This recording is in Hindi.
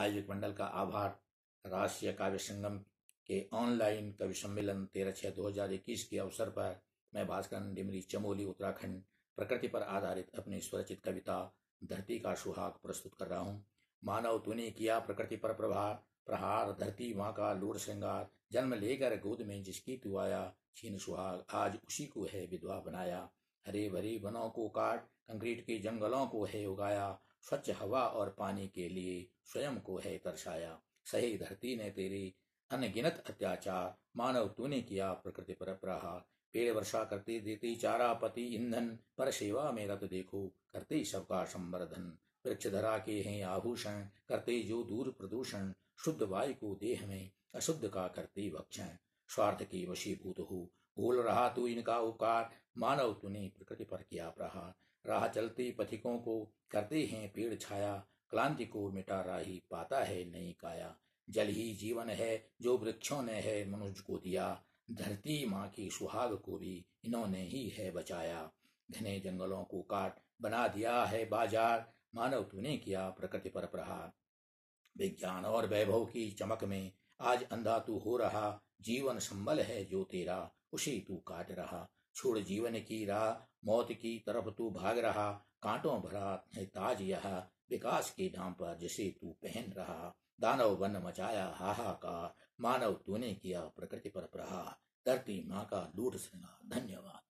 आयोजक मंडल का आभार राष्ट्रीय काव्य संगम के ऑनलाइन कवि सम्मेलन तेरह छः दो हजार इक्कीस के अवसर पर मैं भास्कर डिमरी चमोली उत्तराखंड प्रकृति पर आधारित अपनी स्वरचित कविता धरती का सुहाग प्रस्तुत कर रहा हूँ मानव तूने किया प्रकृति पर प्रभा प्रहार धरती माँ का लूर श्रृंगार जन्म लेकर गोद में जिसकी तू आया छीन सुहाग आज उसी को है विधवा बनाया हरे भरे वनों को काट कंक्रीट के जंगलों को है उगाया स्वच्छ हवा और पानी के लिए स्वयं को है तरसाया सही धरती ने तेरी अनगिनत अत्याचार मानव तूने किया प्रकृति पर प्रहार पेड़ वर्षा करते देती चारा पति ईंधन पर सेवा मेरा तो देखो करते सबका संवर्धन वृक्ष धरा के हैं आभूषण करते जो दूर प्रदूषण शुद्ध वायु को देह में अशुद्ध का करते भक्षण स्वार्थ के वशीभूत हो भूल रहा तू इनका उपकार मानव तूने प्रकृति पर किया प्रहार राह चलते पथिकों को करते हैं पेड़ छाया क्लांति को मिटा राही पाता है नई काया जल ही जीवन है जो वृक्षों ने है मनुष्य को दिया धरती माँ की सुहाग को भी इन्होंने ही है बचाया घने जंगलों को काट बना दिया है बाजार मानव तूने किया प्रकृति पर प्रहार विज्ञान और वैभव की चमक में आज अंधा तू हो रहा जीवन संबल है जो तेरा उसे तू काट रहा छोड़ जीवन की राह मौत की तरफ तू भाग रहा कांटों भरा है ताज यह विकास के नाम पर जिसे तू पहन रहा दानव बन मचाया हाहा का मानव तूने किया प्रकृति पर प्रहार धरती माँ का लूट सुना धन्यवाद